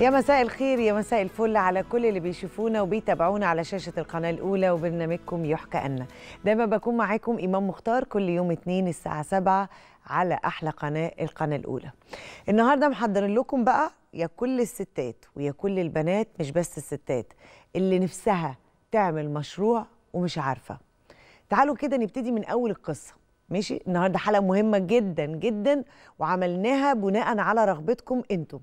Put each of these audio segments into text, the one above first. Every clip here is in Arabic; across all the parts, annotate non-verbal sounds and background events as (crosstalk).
يا مساء الخير يا مساء الفل على كل اللي بيشوفونا وبيتابعونا على شاشة القناة الأولى وبرنامجكم يحكى أن دايما بكون معاكم إمام مختار كل يوم اثنين الساعة 7 على أحلى قناة القناة الأولى النهاردة محضرين لكم بقى يا كل الستات ويا كل البنات مش بس الستات اللي نفسها تعمل مشروع ومش عارفة تعالوا كده نبتدي من أول القصة ماشي النهارده حلقه مهمه جدا جدا وعملناها بناء على رغبتكم انتم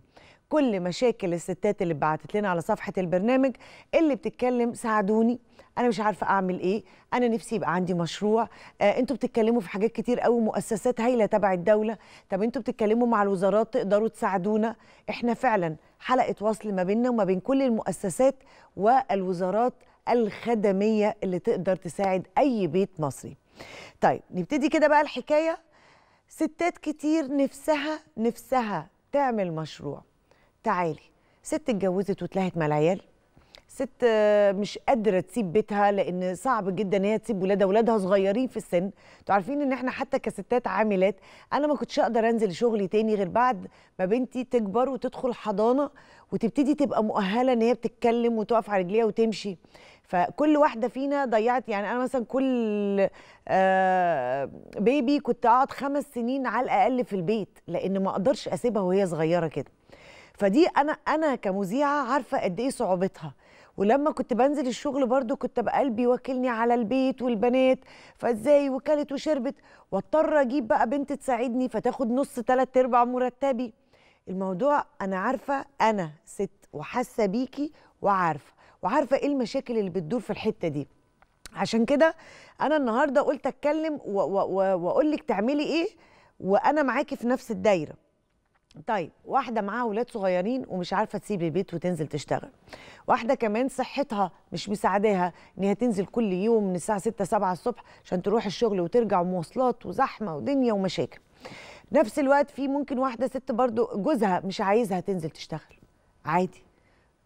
كل مشاكل الستات اللي بعتت لنا على صفحه البرنامج اللي بتتكلم ساعدوني انا مش عارفه اعمل ايه انا نفسي يبقى عندي مشروع آه انتوا بتتكلموا في حاجات كتير قوي مؤسسات هايله تبع الدوله طب انتوا بتتكلموا مع الوزارات تقدروا تساعدونا احنا فعلا حلقه وصل ما بيننا وما بين كل المؤسسات والوزارات الخدميه اللي تقدر تساعد اي بيت مصري طيب نبتدي كده بقى الحكايه ستات كتير نفسها نفسها تعمل مشروع تعالي ست اتجوزت واتلهت مع العيال ست آه، مش قادره تسيب بيتها لان صعب جدا ان هي تسيب ولادها ولادها صغيرين في السن انتوا عارفين ان احنا حتى كستات عاملات انا ما كنتش اقدر انزل شغلي تاني غير بعد ما بنتي تكبر وتدخل حضانه وتبتدي تبقى مؤهله ان هي بتتكلم وتقف على رجليها وتمشي فكل واحده فينا ضيعت يعني انا مثلا كل بيبي آه، كنت اقعد خمس سنين على الاقل في البيت لان ما اقدرش اسيبها وهي صغيره كده فدي انا انا كمذيعه عارفه قد ايه صعوبتها ولما كنت بنزل الشغل برضو كنت بقى قلبي واكلني على البيت والبنات فازاي وكلت وشربت واضطر اجيب بقى بنت تساعدني فتاخد نص تلات ارباع مرتبي الموضوع انا عارفه انا ست وحاسه بيكي وعارفه وعارفه ايه المشاكل اللي بتدور في الحته دي عشان كده انا النهارده قلت اتكلم واقول لك تعملي ايه وانا معاكي في نفس الدايره طيب واحده معاها ولاد صغيرين ومش عارفه تسيب البيت وتنزل تشتغل واحده كمان صحتها مش مساعداها ان هي تنزل كل يوم من الساعه 6 7 الصبح عشان تروح الشغل وترجع ومواصلات وزحمه ودنيا ومشاكل نفس الوقت في ممكن واحده ست برضو جوزها مش عايزها تنزل تشتغل عادي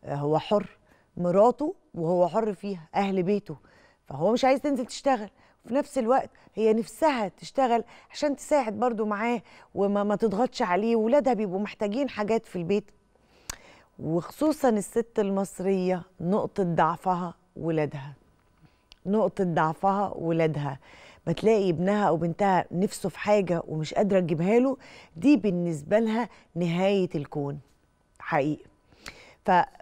هو حر مراته وهو حر فيها اهل بيته فهو مش عايز تنزل تشتغل في نفس الوقت هي نفسها تشتغل عشان تساعد برضو معاه وما ما تضغطش عليه ولادها بيبقوا محتاجين حاجات في البيت وخصوصا الست المصرية نقطة ضعفها ولادها نقطة ضعفها ولادها ما تلاقي ابنها أو بنتها نفسه في حاجة ومش قادرة تجيبها له دي بالنسبة لها نهاية الكون حقيقي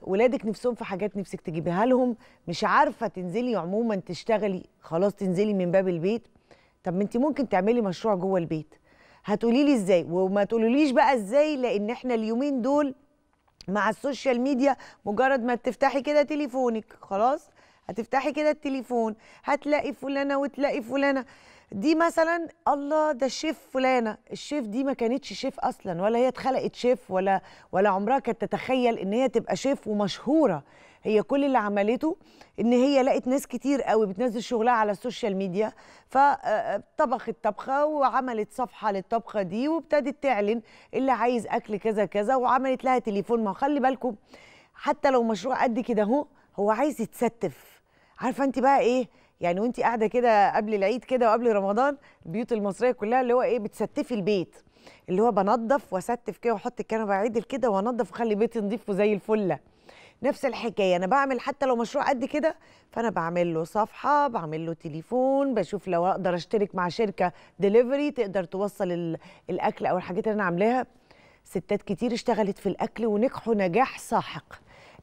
فولادك نفسهم في حاجات نفسك تجيبيها لهم مش عارفه تنزلي عموما تشتغلي خلاص تنزلي من باب البيت طب ما انت ممكن تعملي مشروع جوه البيت هتقولي لي ازاي وما تقولوليش بقى ازاي لان احنا اليومين دول مع السوشيال ميديا مجرد ما تفتحي كده تليفونك خلاص هتفتحي كده التليفون هتلاقي فلانه وتلاقي فلانه دي مثلا الله ده الشيف فلانه الشيف دي ما كانتش شيف اصلا ولا هي اتخلقت شيف ولا ولا عمرها كانت تتخيل ان هي تبقى شيف ومشهوره هي كل اللي عملته ان هي لقت ناس كتير قوي بتنزل شغلها على السوشيال ميديا فطبخت آه، آه، طبخه وعملت صفحه للطبخه دي وابتدت تعلن اللي عايز اكل كذا كذا وعملت لها تليفون ما خلي بالكم حتى لو مشروع قد كده اهو هو عايز يتستف عارفه انت بقى ايه يعني وانت قاعده كده قبل العيد كده وقبل رمضان البيوت المصريه كلها اللي هو ايه بتستفي البيت اللي هو بنظف واستف كده واحط الكنبه عدل كده وانظف واخلي بيتي نظيفه وزي الفله نفس الحكايه انا بعمل حتى لو مشروع قد كده فانا بعمل له صفحه بعمل له تليفون بشوف لو اقدر اشترك مع شركه دليفري تقدر توصل الاكل او الحاجات اللي انا عاملاها ستات كتير اشتغلت في الاكل ونجحوا نجاح ساحق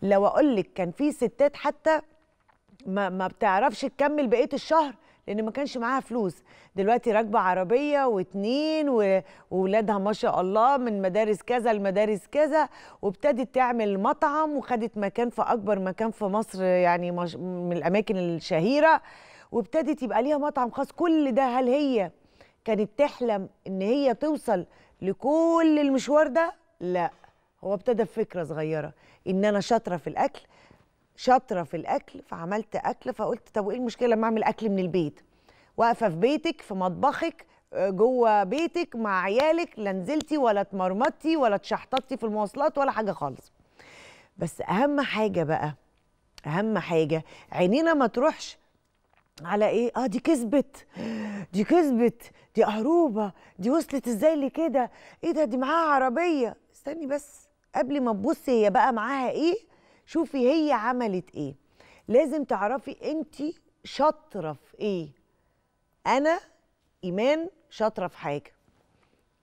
لو اقول لك كان في ستات حتى ما ما بتعرفش تكمل بقيه الشهر لان ما كانش معاها فلوس دلوقتي راكبه عربيه واتنين واولادها ما شاء الله من مدارس كذا لمدارس كذا وابتدت تعمل مطعم وخدت مكان في اكبر مكان في مصر يعني من الاماكن الشهيره وابتدت يبقى ليها مطعم خاص كل ده هل هي كانت تحلم ان هي توصل لكل المشوار ده لا هو ابتدى بفكره صغيره ان انا شاطره في الاكل شاطره في الاكل فعملت اكل فقلت طب وايه المشكله لما اعمل اكل من البيت واقفه في بيتك في مطبخك آه، جوه بيتك مع عيالك لا نزلتي ولا اتمرمطتي ولا اتشحططتي في المواصلات ولا حاجه خالص بس اهم حاجه بقى اهم حاجه عينينا ما تروحش على ايه اه دي كسبت دي كسبت دي قهروبه دي وصلت ازاي لكده ايه ده دي معاها عربيه استني بس قبل ما تبصي هي بقى معاها ايه شوفي هي عملت ايه لازم تعرفي انت شاطره في ايه انا ايمان شاطره في حاجه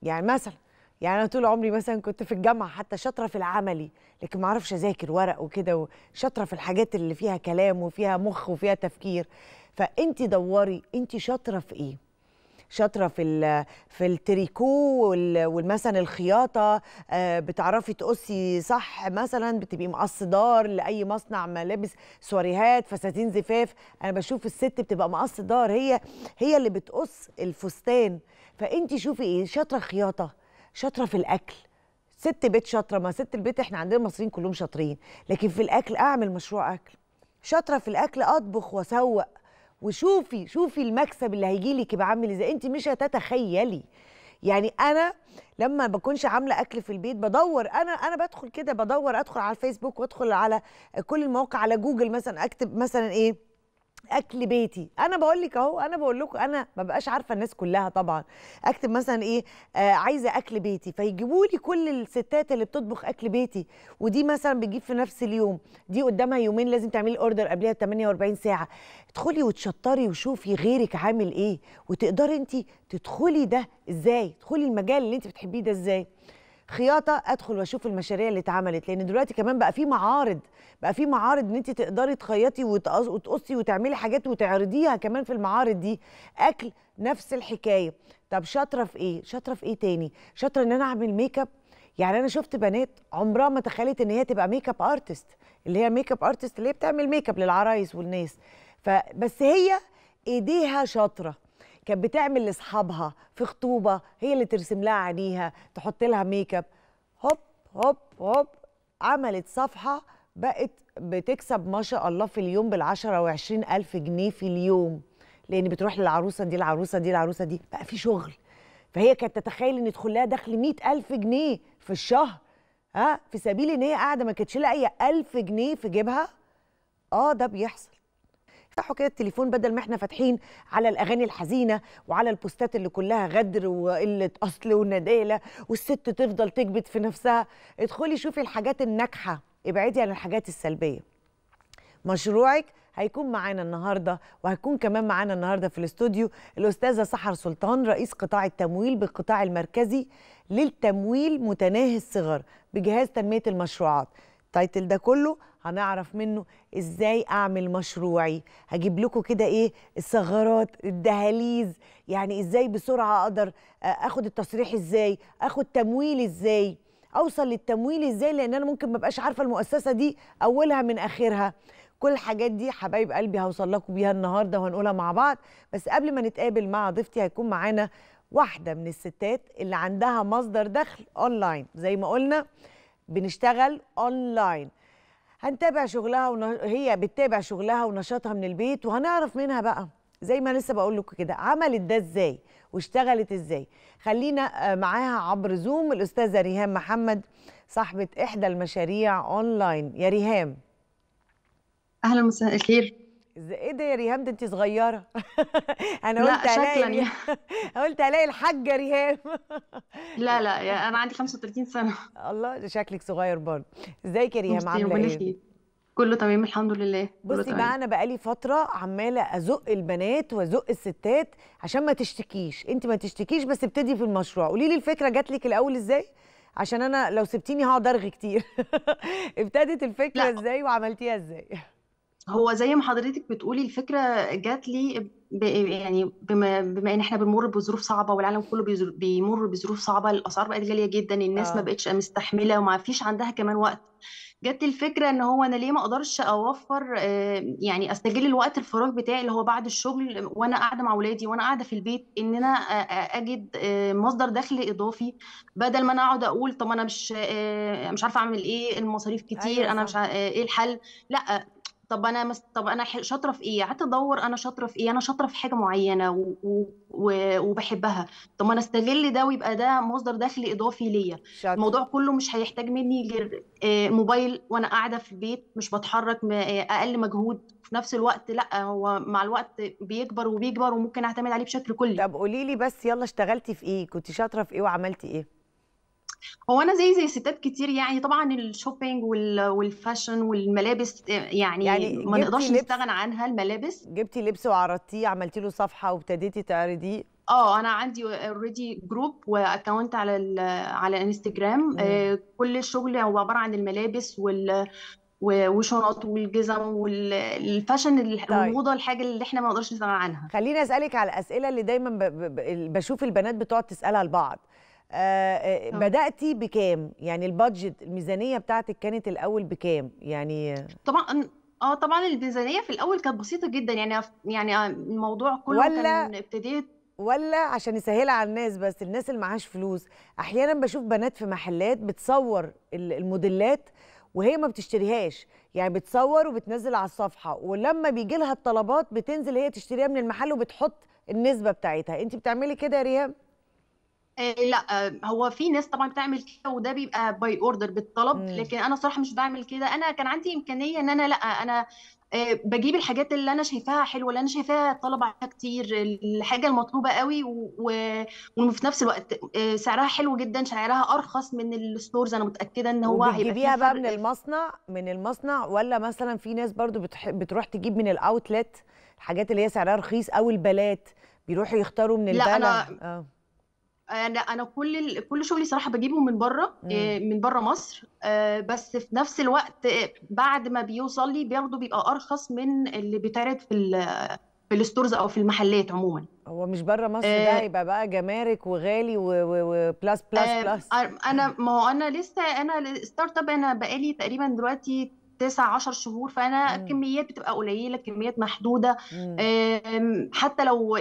يعني مثلا يعني انا طول عمري مثلا كنت في الجامعه حتى شاطره في العملي لكن ما اعرفش اذاكر ورق وكده وشاطره في الحاجات اللي فيها كلام وفيها مخ وفيها تفكير فانت دوري انت شاطره في ايه شاطره في في التريكو والمثل الخياطه آه، بتعرفي تقصي صح مثلا بتبقي مقص دار لاي مصنع ملابس سواريهات فساتين زفاف انا بشوف الست بتبقى مقص دار هي هي اللي بتقص الفستان فانت شوفي ايه شاطره خياطه شاطره في الاكل ست بيت شاطره ما ست البيت احنا عندنا المصريين كلهم شاطرين لكن في الاكل اعمل مشروع اكل شاطره في الاكل اطبخ واسوق وشوفي شوفي المكسب اللي هيجي لك يبقى عامل ازاي انت مش هتتخيلي يعني انا لما بكونش عامله اكل في البيت بدور انا انا بدخل كده بدور ادخل على الفيسبوك وادخل على كل المواقع على جوجل مثلا اكتب مثلا ايه اكل بيتي انا بقول لك اهو انا بقول لكم انا ما بقاش عارفه الناس كلها طبعا اكتب مثلا ايه آه عايزه اكل بيتي فيجيبوا لي كل الستات اللي بتطبخ اكل بيتي ودي مثلا بتجيب في نفس اليوم دي قدامها يومين لازم تعملي الاوردر قبلها ب 48 ساعه ادخلي وتشطري وشوفي غيرك عامل ايه وتقدري انت تدخلي ده ازاي تدخلي المجال اللي انت بتحبيه ده ازاي خياطه ادخل واشوف المشاريع اللي اتعملت لان دلوقتي كمان بقى في معارض بقى في معارض ان انت تقدري تخيطي وتقصي وتعملي حاجات وتعرضيها كمان في المعارض دي اكل نفس الحكايه طب شاطره في ايه شاطره في ايه تاني شاطره ان انا اعمل ميك اب يعني انا شفت بنات عمرها ما تخيلت ان هي تبقى ميك اب ارتست اللي هي ميك اب ارتست اللي هي بتعمل ميك اب للعرايس والناس فبس هي ايديها شاطره كانت بتعمل لاصحابها في خطوبه هي اللي ترسم لها عينيها تحط لها ميك اب هوب هوب هوب عملت صفحه بقت بتكسب ما شاء الله في اليوم بالعشرة وعشرين ألف جنيه في اليوم لأن بتروح للعروسة دي العروسة دي العروسة دي بقى في شغل فهي كانت تتخيل إن يدخل لها دخل مئة ألف جنيه في الشهر ها في سبيل إن هي قاعدة ما كانتش لاقية ألف جنيه في جيبها اه ده بيحصل افتحوا كده التليفون بدل ما احنا فاتحين على الاغاني الحزينه وعلى البوستات اللي كلها غدر وقله اصل ونداله والست تفضل تكبت في نفسها ادخلي شوفي الحاجات الناجحه ابعدي عن الحاجات السلبيه مشروعك هيكون معانا النهارده وهيكون كمان معانا النهارده في الاستوديو الاستاذه سحر سلطان رئيس قطاع التمويل بالقطاع المركزي للتمويل متناهي الصغر بجهاز تنميه المشروعات التايتل ده كله هنعرف منه ازاي اعمل مشروعي هجيب لكم كده ايه الثغرات الدهاليز يعني ازاي بسرعه اقدر آه، اخد التصريح ازاي اخد تمويل ازاي اوصل للتمويل ازاي لان انا ممكن ما ابقاش عارفه المؤسسه دي اولها من اخرها كل الحاجات دي حبايب قلبي هوصل لكم بيها النهارده وهنقولها مع بعض بس قبل ما نتقابل مع ضيفتي هيكون معانا واحده من الستات اللي عندها مصدر دخل اونلاين زي ما قلنا بنشتغل اونلاين هنتابع شغلها ون... بتتابع شغلها ونشاطها من البيت وهنعرف منها بقى زي ما لسه بقول لكم كده عملت ده ازاي واشتغلت ازاي خلينا آه، معاها عبر زوم الاستاذه ريهام محمد صاحبه احدى المشاريع اونلاين يا ريهام اهلا وسهلا الخير ايه ده يا ريهام ده انت صغيره (laughs) انا قلت لا شكلا يعني. (laughs) قلت الاقي الحاجه ريهام (laughs) لا لا يا انا عندي 35 سنه الله شكلك صغير برضه ازيك يا ريهام عامله ايه كله تمام الحمد لله بصي بقى انا بقالي فتره عماله ازق البنات وازق الستات عشان ما تشتكيش انت ما تشتكيش بس ابتدي في المشروع قولي لي الفكره جات لك الاول ازاي عشان انا لو سبتيني هقعد ارغي كتير ابتدت الفكره لا. ازاي وعملتيها ازاي هو زي ما حضرتك بتقولي الفكرة جات لي ب... يعني بما بما ان احنا بنمر بظروف صعبة والعالم كله بيزر... بيمر بظروف صعبة الأسعار بقت غالية جدا الناس ما آه. بقتش مستحملة وما فيش عندها كمان وقت جت الفكره ان هو انا ليه ما اقدرش اوفر آه، يعني استغل الوقت الفراغ بتاعي اللي هو بعد الشغل وانا قاعده مع اولادي وانا قاعده في البيت ان انا اجد آه، مصدر دخل اضافي بدل ما انا اقعد اقول طب انا مش مش عارفه اعمل ايه المصاريف كتير ايوه انا مش ايه الحل لا طب انا مس... طب انا شاطره في ايه قعدت ادور انا شاطره في ايه انا شاطره في حاجه معينه و... و... وبحبها طب ما انا استغل ده ويبقى ده مصدر دخل اضافي ليا الموضوع كله مش هيحتاج مني غير آه، موبايل وانا قاعده في البيت مش بتحرك آه، اقل مجهود في نفس الوقت لا هو مع الوقت بيكبر وبيكبر وممكن اعتمد عليه بشكل كلي طب قولي لي بس يلا اشتغلتي في ايه كنت شاطره في ايه وعملتي ايه هو انا زي زي ستات كتير يعني طبعا الشوبينج والفاشن والملابس يعني, يعني ما نقدرش نستغنى عنها الملابس جبتي لبس وعرضتيه عملتي له صفحه وابتديتي تعرضيه اه انا عندي اوريدي جروب واكونت على الـ على انستجرام آه، كل الشغل هو عباره عن الملابس وال وشنط والجزم والفاشن طيب. الموضه والموضه الحاجه اللي احنا ما نقدرش نستغنى عنها خليني اسالك على الاسئله اللي دايما بشوف البنات بتقعد تسالها لبعض آه، آه، آه. بداتي بكام يعني البادجت الميزانيه بتاعتك كانت الاول بكام يعني طبعا اه طبعا الميزانيه في الاول كانت بسيطه جدا يعني يعني الموضوع كله ولا كان ابتديت ولا عشان يسهلها على الناس بس الناس اللي معهاش فلوس احيانا بشوف بنات في محلات بتصور الموديلات وهي ما بتشتريهاش يعني بتصور وبتنزل على الصفحه ولما بيجي لها الطلبات بتنزل هي تشتريها من المحل وبتحط النسبه بتاعتها انت بتعملي كده يا ريهام آه، لا آه، هو في ناس طبعا بتعمل كده وده بيبقى باي اوردر بالطلب مم. لكن انا صراحه مش بعمل كده انا كان عندي امكانيه ان انا لا انا آه، بجيب الحاجات اللي انا شايفاها حلوه اللي انا شايفاها طلب عليها كتير الحاجه المطلوبه قوي وفي نفس الوقت سعرها حلو جدا سعرها ارخص من الستورز انا متاكده ان هو هيبقى بتجيبيها بقى من المصنع من المصنع ولا مثلا في ناس برضو بتروح تجيب من الاوتلت الحاجات اللي هي سعرها رخيص او البلات بيروحوا يختاروا من البلد لا انا آه. انا انا كل كل شغلي صراحه بجيبه من بره آه، من بره مصر آه، بس في نفس الوقت آه، بعد ما بيوصل لي برضه بيبقى ارخص من اللي بيتعرض في في الستورز او في المحلات عموما هو مش بره مصر ده يبقى بقى جمارك وغالي وبلس بلس بلاس بلس انا ما هو انا لسه انا ستارت اب انا بقالي تقريبا دلوقتي تسع عشر شهور فانا مم. كميات بتبقى قليله كميات محدوده حتى لو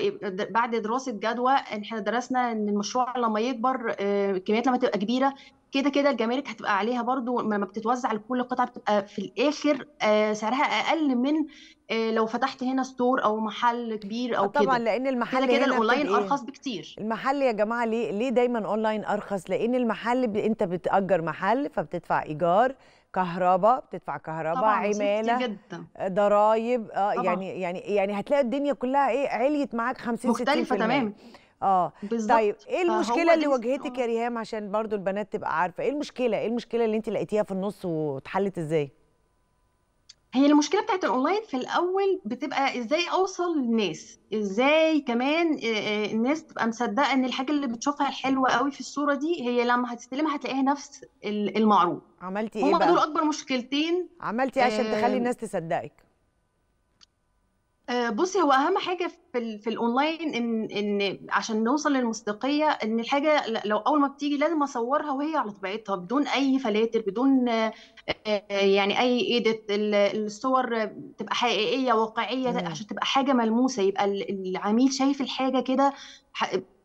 بعد دراسه جدوى احنا درسنا ان المشروع لما يكبر آه، الكميات لما تبقى كبيره كده كده الجمارك هتبقى عليها برضو لما بتتوزع لكل قطعه بتبقى في الاخر آه، سعرها اقل من آه، لو فتحت هنا ستور او محل كبير او آه، كده طبعا كدا. لان المحل كده الاونلاين الاونلاين ارخص بكتير المحل يا جماعه ليه ليه دايما اونلاين ارخص لان المحل ب... انت بتاجر محل فبتدفع ايجار كهرباء بتدفع كهرباء عماله آه، ضرايب اه يعني يعني يعني هتلاقي الدنيا كلها ايه عليت معاك 50 مختلفه تماما اه بالزبط. طيب ايه المشكله اللي واجهتك يا ريهام عشان برضو البنات تبقى عارفه ايه المشكله ايه المشكله اللي انت لقيتيها في النص واتحلت ازاي هي المشكله بتاعت الاونلاين في الاول بتبقى ازاي اوصل للناس ازاي كمان آه، آه، الناس تبقى مصدقه ان الحاجه اللي بتشوفها الحلوه قوي في الصوره دي هي لما هتستلمها هتلاقيها نفس المعروض عملتي ايه بقى؟ دول اكبر مشكلتين عملتي ايه عشان آه، تخلي الناس تصدقك آه، بصي هو اهم حاجه في الـ في الاونلاين ان ان عشان نوصل للمصداقيه ان الحاجه لو اول ما بتيجي لازم اصورها وهي على طبيعتها بدون اي فلاتر بدون آه، آه، يعني اي ايديت الصور تبقى حقيقيه واقعيه عشان تبقى حاجه ملموسه يبقى العميل شايف الحاجه كده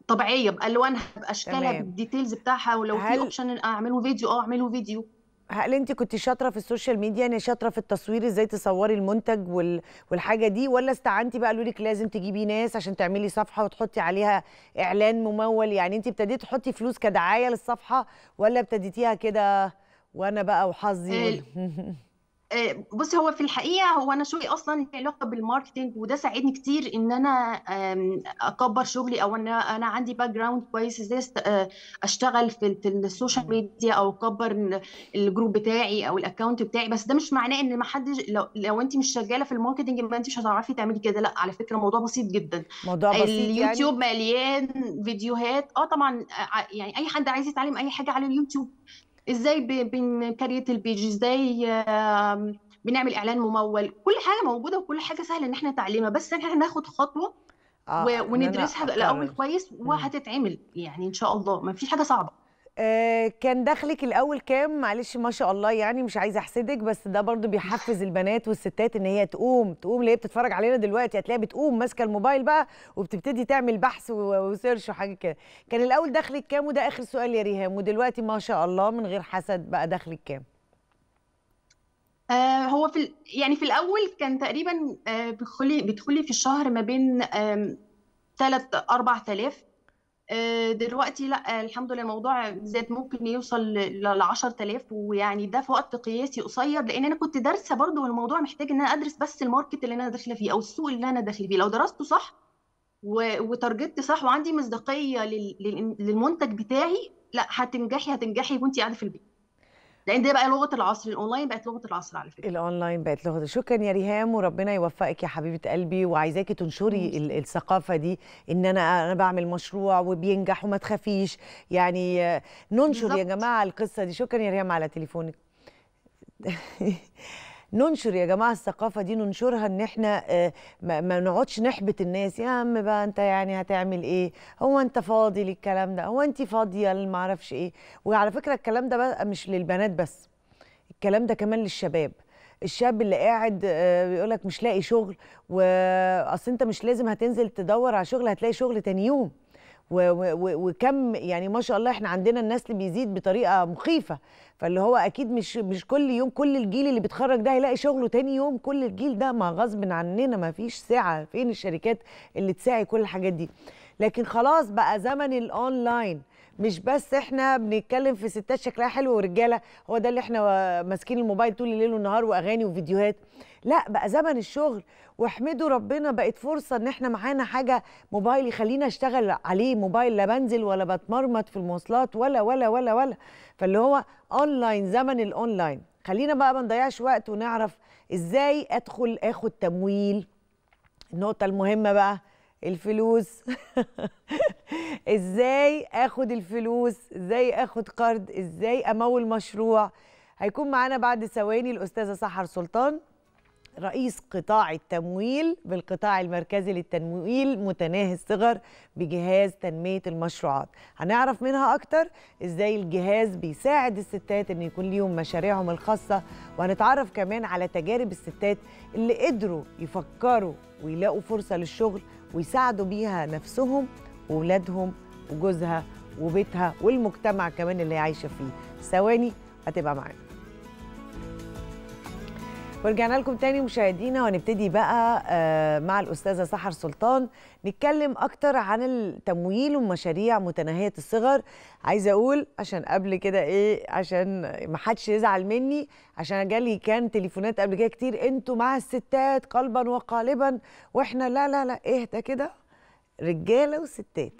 طبيعيه بالوانها باشكالها بالديتيلز بتاعها ولو هل... في اوبشن اعمله فيديو اه اعمله فيديو هل انت كنت شاطره في السوشيال ميديا يعني شاطره في التصوير ازاي تصوري المنتج وال... والحاجه دي ولا استعنتي بقى قالوا لك لازم تجيبي ناس عشان تعملي صفحه وتحطي عليها اعلان ممول يعني انت ابتديتي تحطي فلوس كدعايه للصفحه ولا ابتديتيها كده وانا بقى وحظي آه، (laughs) آه، بص هو في الحقيقه هو انا شغلي اصلا له علاقه بالماركتنج وده ساعدني كتير ان انا اكبر شغلي او ان انا عندي باك جراوند كويس ازاي آه، اشتغل في السوشيال ميديا او اكبر الجروب بتاعي او الاكونت بتاعي بس ده مش معناه ان ما حدش لو, لو انت مش شغاله في الماركتنج ما انت مش هتعرفي تعملي كده لا على فكره الموضوع بسيط جدا موضوع بسيط يعني؟ اليوتيوب يعني... مليان فيديوهات اه طبعا آه، يعني اي حد عايز يتعلم اي حاجه على اليوتيوب ازاي بنكريت البيج ازاي بنعمل اعلان ممول كل حاجه موجوده وكل حاجه سهله ان احنا نتعلمها بس احنا هناخد خطوه آه وندرسها الاول كويس وهتتعمل يعني ان شاء الله ما فيش حاجه صعبه آه، كان دخلك الاول كام معلش ما شاء الله يعني مش عايزه احسدك بس ده برضو بيحفز البنات والستات ان هي تقوم تقوم اللي هي بتتفرج علينا دلوقتي هتلاقيها بتقوم ماسكه الموبايل بقى وبتبتدي تعمل بحث وسيرش وحاجه كده كان الاول دخلك كام وده اخر سؤال يا ريهام ودلوقتي ما شاء الله من غير حسد بقى دخلك كام آه، هو في يعني في الاول كان تقريبا آه، بيدخلي بيدخلي بتدخلي في الشهر ما بين 3 4000 آه، دلوقتي لا الحمد لله الموضوع زاد ممكن يوصل ل 10000 ويعني ده في وقت قياسي قصير لان انا كنت دارسه برضه والموضوع محتاج ان انا ادرس بس الماركت اللي انا داخله فيه او السوق اللي انا داخله فيه لو درسته صح وتارجت صح وعندي مصداقيه للمنتج بتاعي لا هتنجحي هتنجحي وانت قاعده في البيت لان دي بقى لغه العصر الاونلاين بقت لغه العصر على فكره الاونلاين بقت لغه شكرا يا ريهام وربنا يوفقك يا حبيبه قلبي وعايزاكي تنشري الثقافه دي ان انا انا بعمل مشروع وبينجح وما تخافيش يعني ننشر بالزبط. يا جماعه القصه دي شكرا يا ريهام على تليفونك (laughs) ننشر يا جماعه الثقافه دي ننشرها ان احنا آه، ما نقعدش نحبط الناس يا عم بقى انت يعني هتعمل ايه هو انت فاضي للكلام ده هو انت فاضيه لمعرفش ايه وعلى فكره الكلام ده بقى مش للبنات بس الكلام ده كمان للشباب الشاب اللي قاعد آه، بيقول لك مش لاقي شغل واصل انت مش لازم هتنزل تدور على شغل هتلاقي شغل تاني يوم وكم يعني ما شاء الله احنا عندنا النسل بيزيد بطريقه مخيفه فاللي هو اكيد مش مش كل يوم كل الجيل اللي بيتخرج ده هيلاقي شغله تاني يوم كل الجيل ده ما غصب عننا ما فيش سعه فين الشركات اللي تساعي كل الحاجات دي لكن خلاص بقى زمن الاونلاين مش بس احنا بنتكلم في ستات شكلها حلو ورجاله هو ده اللي احنا ماسكين الموبايل طول الليل والنهار واغاني وفيديوهات لا بقى زمن الشغل واحمدوا ربنا بقت فرصه ان احنا معانا حاجه موبايل يخلينا اشتغل عليه موبايل لا بنزل ولا بتمرمط في المواصلات ولا ولا ولا ولا فاللي هو اونلاين زمن الاونلاين خلينا بقى ما نضيعش وقت ونعرف ازاي ادخل اخد تمويل النقطه المهمه بقى الفلوس (laughs) ازاي اخد الفلوس ازاي اخد قرض ازاي امول مشروع هيكون معانا بعد ثواني الاستاذه سحر سلطان رئيس قطاع التمويل بالقطاع المركزي للتمويل متناهي الصغر بجهاز تنمية المشروعات هنعرف منها أكتر إزاي الجهاز بيساعد الستات إن يكون ليهم مشاريعهم الخاصة وهنتعرف كمان على تجارب الستات اللي قدروا يفكروا ويلاقوا فرصة للشغل ويساعدوا بيها نفسهم واولادهم وجوزها وبيتها والمجتمع كمان اللي عايشة فيه ثواني هتبقى معانا ورجعنا لكم تاني مشاهدينا وهنبتدي بقى آه، مع الاستاذه سحر سلطان نتكلم اكتر عن التمويل ومشاريع متناهيه الصغر عايزه اقول عشان قبل كده ايه عشان ما حدش يزعل مني عشان جالي كان تليفونات قبل كده كتير انتوا مع الستات قلبا وقالبا واحنا لا لا لا ده كده رجاله وستات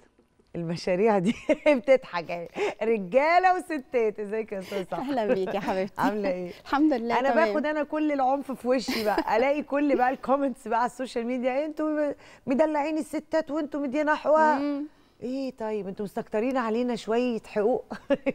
المشاريع دي (laughs) بتضحك يعني رجاله وستات ازيك يا استاذ صح اهلا بيك يا حبيبتي (laughs) عامله ايه (laughs) الحمد لله انا باخد انا كل العنف في وشي بقى الاقي كل بقى الكومنتس بقى على السوشيال ميديا إيه، انتوا مدلعين الستات وانتوا مدينا حواها ايه طيب انتوا مستكترين علينا شويه حقوق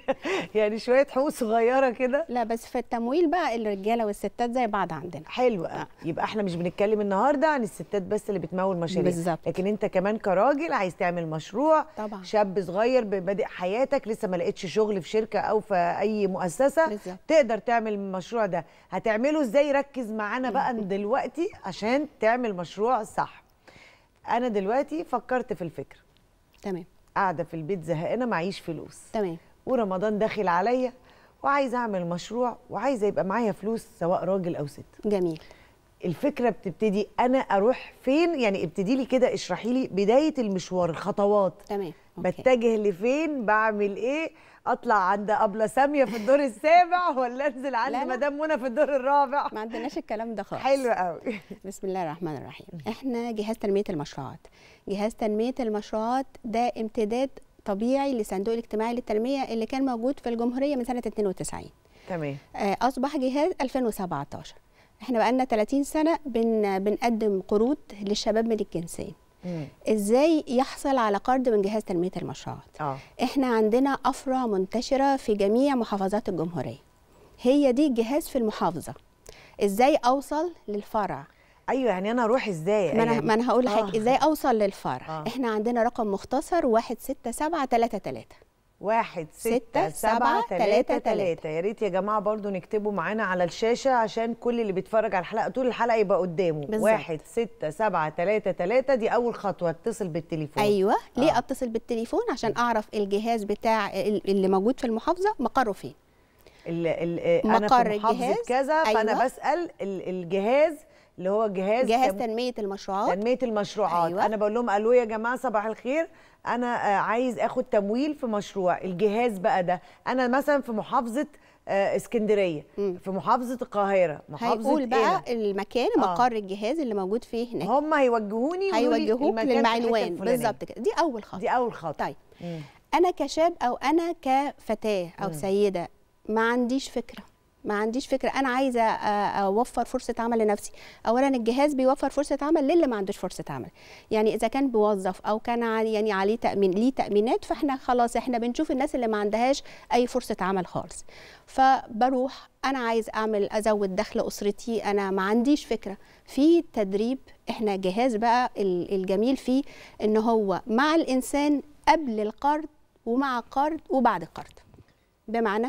(laughs) يعني شويه حقوق صغيره كده لا بس في التمويل بقى الرجاله والستات زي بعض عندنا حلو آه. يبقى احنا مش بنتكلم النهارده عن الستات بس اللي بتمول مشاريع بالزبط. لكن انت كمان كراجل عايز تعمل مشروع طبعا. شاب صغير بادئ حياتك لسه ما لقيتش شغل في شركه او في اي مؤسسه بالزبط. تقدر تعمل المشروع ده هتعمله ازاي ركز معانا بقى دلوقتي عشان تعمل مشروع صح انا دلوقتي فكرت في الفكره تمام قاعده في البيت زهقانه معيش فلوس تمام ورمضان داخل عليا وعايزه اعمل مشروع وعايزه يبقى معايا فلوس سواء راجل او ست جميل الفكره بتبتدي انا اروح فين يعني ابتدي لي كده اشرحي لي بدايه المشوار الخطوات تمام بتجه لفين بعمل ايه اطلع عند ابله ساميه في الدور السابع (laughs) ولا انزل عند مدام منى في الدور الرابع ما عندناش الكلام ده خالص حلو قوي بسم الله الرحمن الرحيم احنا جهاز تنميه المشروعات جهاز تنميه المشروعات ده امتداد طبيعي لصندوق الاجتماعي للتنميه اللي كان موجود في الجمهوريه من سنه 92 تمام آه، اصبح جهاز 2017 احنا بقالنا 30 سنه بن بنقدم قروض للشباب من الجنسين مم. ازاي يحصل على قرض من جهاز تنميه المشروعات آه. احنا عندنا افرع منتشره في جميع محافظات الجمهوريه هي دي الجهاز في المحافظه ازاي اوصل للفرع ايوه يعني انا اروح ازاي ما انا أيوة. ما انا هقول لحضرتك آه. ازاي اوصل للفرع آه. احنا عندنا رقم مختصر 16733 واحد ستة سبعة تلاتة تلاتة يا ريت يا جماعة برضو نكتبوا معانا على الشاشة عشان كل اللي بيتفرج على الحلقة طول الحلقة يبقى قدامه بالزبط. واحد ستة سبعة تلاتة تلاتة دي أول خطوة اتصل بالتليفون أيوة آه. ليه أتصل بالتليفون عشان أعرف الجهاز بتاع اللي موجود في المحافظة مقره فين الـ آه، مقر أنا مقر في محافظة كذا فأنا أيوة. بسأل الجهاز اللي هو جهاز جهاز تنمية المشروعات تنمية المشروعات أيوة. أنا بقول لهم ألو يا جماعة صباح الخير انا آه، عايز اخد تمويل في مشروع الجهاز بقى ده انا مثلا في محافظه آه، اسكندريه في محافظه القاهره محافظه هيقول بقى إيه؟ المكان آه. مقر الجهاز اللي موجود فيه هناك هم هيوجهوني هيوجهوك للمعنوان بالظبط كده دي اول خطوه دي اول خطوه طيب مم. انا كشاب او انا كفتاه او مم. سيده ما عنديش فكره ما عنديش فكره انا عايزه اوفر فرصه عمل لنفسي اولا الجهاز بيوفر فرصه عمل للي ما عندوش فرصه عمل يعني اذا كان بيوظف او كان يعني عليه تامين ليه تامينات فاحنا خلاص احنا بنشوف الناس اللي ما عندهاش اي فرصه عمل خالص فبروح انا عايز اعمل ازود دخل اسرتي انا ما عنديش فكره في تدريب احنا جهاز بقى الجميل فيه ان هو مع الانسان قبل القرض ومع قرض وبعد قرض بمعنى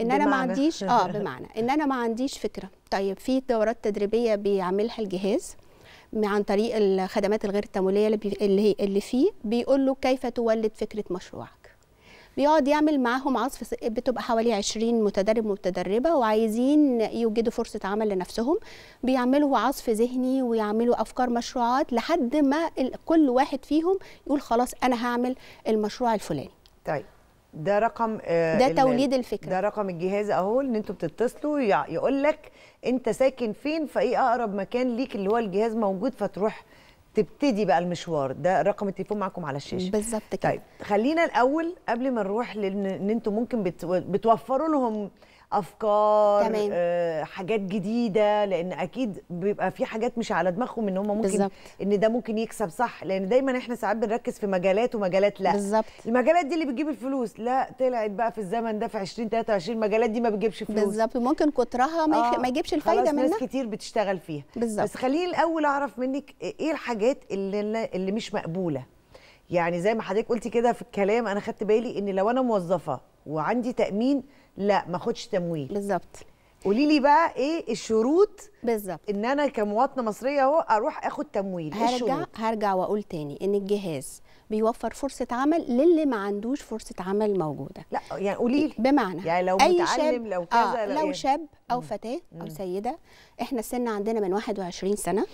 ان انا ما عنديش (laughs) اه بمعنى ان انا ما عنديش فكره طيب في دورات تدريبيه بيعملها الجهاز عن طريق الخدمات الغير التمويليه اللي هي اللي فيه بيقول له كيف تولد فكره مشروعك بيقعد يعمل معاهم عصف بتبقى حوالي 20 متدرب متدربه وعايزين يوجدوا فرصه عمل لنفسهم بيعملوا عصف ذهني ويعملوا افكار مشروعات لحد ما كل واحد فيهم يقول خلاص انا هعمل المشروع الفلاني طيب ده رقم آه، ده توليد الفكره ده رقم الجهاز اهو ان انتوا بتتصلوا يقول لك انت ساكن فين فايه اقرب مكان ليك اللي هو الجهاز موجود فتروح تبتدي بقى المشوار ده رقم التليفون معاكم على الشاشه بالظبط كده طيب خلينا الاول قبل ما نروح لان انتوا ممكن بتوفروا لهم افكار تمام. آه، حاجات جديده لان اكيد بيبقى في حاجات مش على دماغهم ان هم ممكن بالزبط. ان ده ممكن يكسب صح لان دايما احنا ساعات بنركز في مجالات ومجالات لا بالزبط. المجالات دي اللي بتجيب الفلوس لا طلعت بقى في الزمن ده في 20 23 المجالات دي ما بتجيبش فلوس بالظبط ممكن كترها ما, آه. ما يجيبش الفايده منها ناس كتير بتشتغل فيها بالزبط. بس خليني الاول اعرف منك ايه الحاجات اللي اللي مش مقبوله يعني زي ما حضرتك قلتي كده في الكلام انا خدت بالي ان لو انا موظفه وعندي تامين لا ما اخدش تمويل بالظبط قولي لي بقى ايه الشروط بالظبط ان انا كمواطنه مصريه اهو اروح اخد تمويل إيه هرجع الشروط. هرجع واقول تاني ان الجهاز بيوفر فرصه عمل للي ما عندوش فرصه عمل موجوده لا يعني قولي لي بمعنى يعني لو أي متعلم شاب لو كذا آه لو, لو يعني. شاب او فتاه او سيده احنا السن عندنا من 21 سنه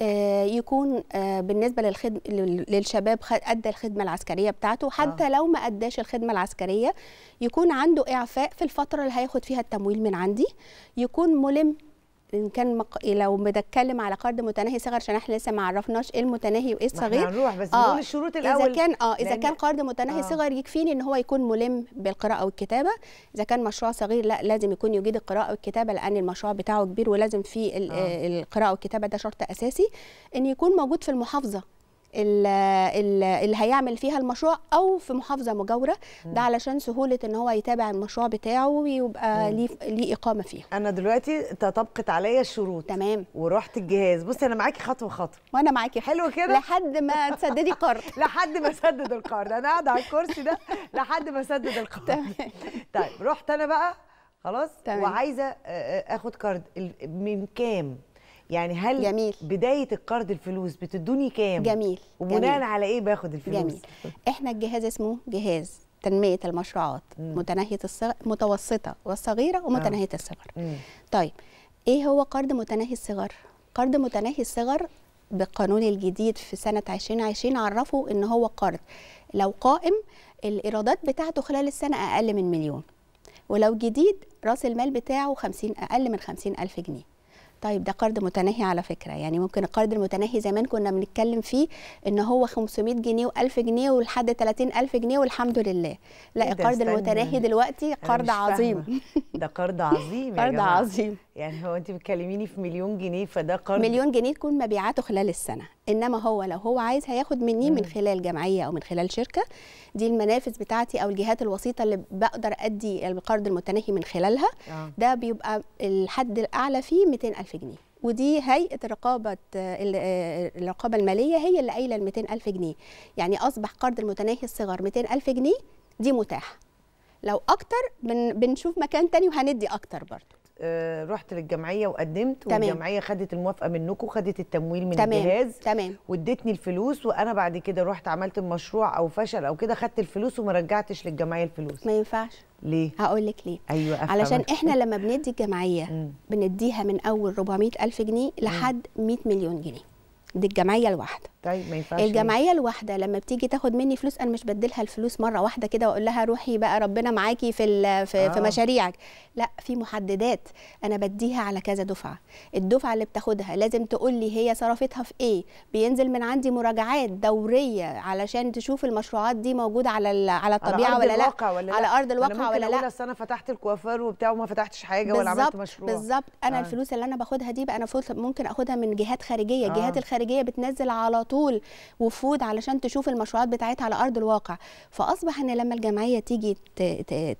آه، يكون آه، بالنسبه للخدم للشباب ادى الخدمه العسكريه بتاعته آه. حتى آه. لو ما اداش الخدمه العسكريه يكون عنده اعفاء في الفتره اللي هياخد فيها التمويل من عندي يكون ملم ان كان مق... لو بنتكلم على قرض متناهي صغر عشان احنا لسه ما عرفناش ايه المتناهي وايه الصغير هنروح بس آه. نقول الشروط الاول اذا كان اه اذا لأن... كان قرض متناهي آه. صغر يكفيني ان هو يكون ملم بالقراءه والكتابه اذا كان مشروع صغير لا لازم يكون يجيد القراءه والكتابه لان المشروع بتاعه كبير ولازم في آه. القراءه والكتابه ده شرط اساسي ان يكون موجود في المحافظه اللي هيعمل فيها المشروع او في محافظه مجاوره ده علشان سهوله ان هو يتابع المشروع بتاعه ويبقى ليه اقامه فيها انا دلوقتي تطبقت عليا الشروط تمام ورحت الجهاز بصي انا معاكي خطوه خطوه وانا معاكي حلو كده لحد ما تسددي قرض (laughs) لحد ما اسدد القرض انا قاعده على الكرسي ده لحد ما اسدد القرض تمام (laughs) طيب رحت انا بقى خلاص وعايزه اخد كارد من كام يعني هل جميل. بدايه القرض الفلوس بتدوني كام جميل وبناء على ايه باخد الفلوس جميل احنا الجهاز اسمه جهاز تنميه المشروعات مم. متناهيه الصغر متوسطه والصغيره ومتناهيه آه. الصغر مم. طيب ايه هو قرض متناهي الصغر قرض متناهي الصغر بالقانون الجديد في سنه 2020 عرفوا ان هو قرض لو قائم الايرادات بتاعته خلال السنه اقل من مليون ولو جديد راس المال بتاعه 50 اقل من 50 الف جنيه طيب ده قرض متناهي على فكره يعني ممكن القرض المتناهي زمان كنا بنتكلم فيه ان هو 500 جنيه و1000 جنيه ولحد 30000 جنيه والحمد لله لا إيه القرض المتناهي دلوقتي قرض عظيم (laughs) ده قرض عظيم قرض عظيم يعني هو انت بتكلميني في مليون جنيه فده قرض مليون جنيه تكون مبيعاته خلال السنه انما هو لو هو عايز هياخد مني من خلال جمعيه او من خلال شركه دي المنافذ بتاعتي او الجهات الوسيطه اللي بقدر ادي القرض المتناهي من خلالها آه. ده بيبقى الحد الاعلى فيه 200000 جنيه ودي هيئه الرقابه آه، الرقابه الماليه هي اللي قايله ال 200000 جنيه يعني اصبح قرض المتناهي الصغر 200000 جنيه دي متاح لو اكتر بن بنشوف مكان تاني وهندي اكتر برضه آه، رحت للجمعيه وقدمت تمام. والجمعيه خدت الموافقه منكم خدت التمويل من تمام. الجهاز تمام وادتني الفلوس وانا بعد كده رحت عملت المشروع او فشل او كده خدت الفلوس وما رجعتش للجمعيه الفلوس ما ينفعش ليه هقول لك ليه ايوه علشان احنا (laughs) لما بندي الجمعيه بنديها من اول 400 الف جنيه لحد 100 مليون جنيه دي الجمعيه الواحده طيب ما ينفعش الجمعيه الواحده لما بتيجي تاخد مني فلوس انا مش بديلها الفلوس مره واحده كده واقول لها روحي بقى ربنا معاكي في في, آه. في مشاريعك لا في محددات انا بديها على كذا دفعه الدفعه اللي بتاخدها لازم تقول لي هي صرفتها في ايه بينزل من عندي مراجعات دوريه علشان تشوف المشروعات دي موجوده على على الطبيعه على أرض ولا, الواقع ولا لا على ارض الواقع ولا لا انا فتحت الكوافير وبتاع وما فتحتش حاجه ولا عملت مشروع بالظبط انا آه. الفلوس اللي انا باخدها دي بقى انا ممكن اخدها من جهات خارجيه آه. جهات الخارجيه الخارجيه بتنزل على طول وفود علشان تشوف المشروعات بتاعتها على ارض الواقع فاصبح ان لما الجمعيه تيجي